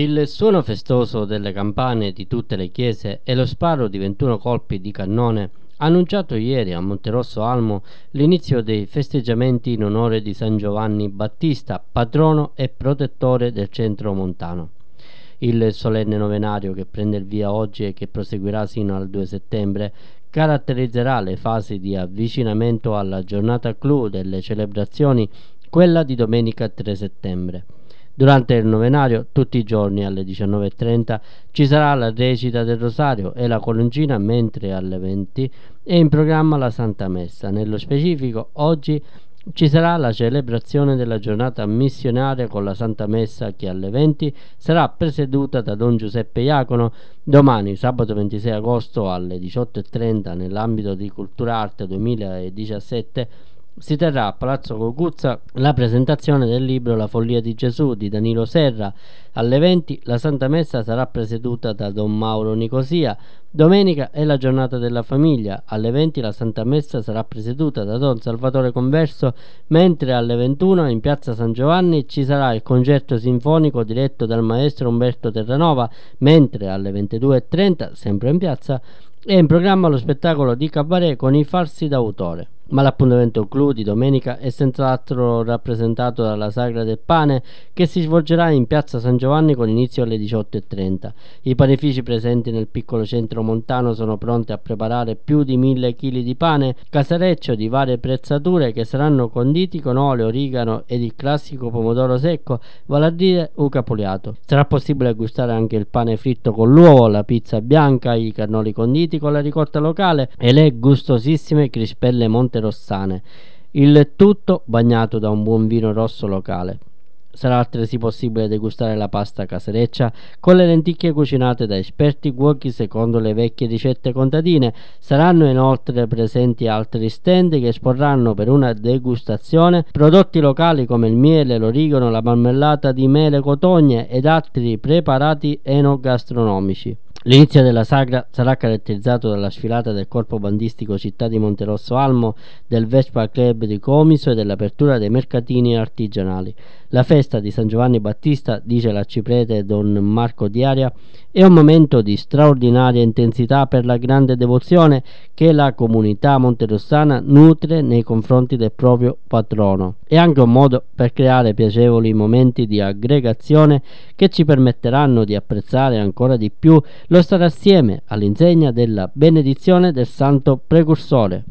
Il suono festoso delle campane di tutte le chiese e lo sparo di 21 colpi di cannone annunciato ieri a Monterosso Almo l'inizio dei festeggiamenti in onore di San Giovanni Battista, patrono e protettore del centro montano. Il solenne novenario che prende il via oggi e che proseguirà sino al 2 settembre caratterizzerà le fasi di avvicinamento alla giornata clou delle celebrazioni, quella di domenica 3 settembre. Durante il novenario, tutti i giorni alle 19.30, ci sarà la recita del Rosario e la Coloncina, mentre alle 20 è in programma la Santa Messa. Nello specifico, oggi ci sarà la celebrazione della giornata missionaria con la Santa Messa che alle 20 sarà presieduta da Don Giuseppe Iacono. Domani, sabato 26 agosto alle 18.30, nell'ambito di Cultura Arte 2017, si terrà a Palazzo Cocuzza la presentazione del libro La follia di Gesù di Danilo Serra. Alle 20 la Santa Messa sarà presieduta da Don Mauro Nicosia. Domenica è la giornata della famiglia. Alle 20 la Santa Messa sarà presieduta da Don Salvatore Converso, mentre alle 21 in Piazza San Giovanni ci sarà il concerto sinfonico diretto dal maestro Umberto Terranova, mentre alle 22.30, sempre in piazza, è in programma lo spettacolo di Cabaret con i falsi d'autore. Ma l'appuntamento clou di domenica è senz'altro rappresentato dalla Sagra del Pane che si svolgerà in piazza San Giovanni con inizio alle 18.30. I panifici presenti nel piccolo centro montano sono pronti a preparare più di 1000 kg di pane casareccio di varie prezzature che saranno conditi con olio, origano ed il classico pomodoro secco, vale a dire uca poliato. Sarà possibile gustare anche il pane fritto con l'uovo, la pizza bianca, i cannoli conditi con la ricotta locale e le gustosissime crispelle montane piante rossane, il tutto bagnato da un buon vino rosso locale. Sarà altresì possibile degustare la pasta casereccia con le lenticchie cucinate da esperti cuochi secondo le vecchie ricette contadine. Saranno inoltre presenti altri stand che esporranno per una degustazione prodotti locali come il miele, l'origano, la marmellata di mele cotogne ed altri preparati enogastronomici. L'inizio della sagra sarà caratterizzato dalla sfilata del corpo bandistico Città di Monterosso Almo, del Vespa Club di Comiso e dell'apertura dei mercatini artigianali. La festa di San Giovanni Battista, dice l'arciprete Don Marco Diaria, è un momento di straordinaria intensità per la grande devozione che la comunità monterossana nutre nei confronti del proprio patrono. È anche un modo per creare piacevoli momenti di aggregazione che ci permetteranno di apprezzare ancora di più lo stare assieme all'insegna della benedizione del santo precursore.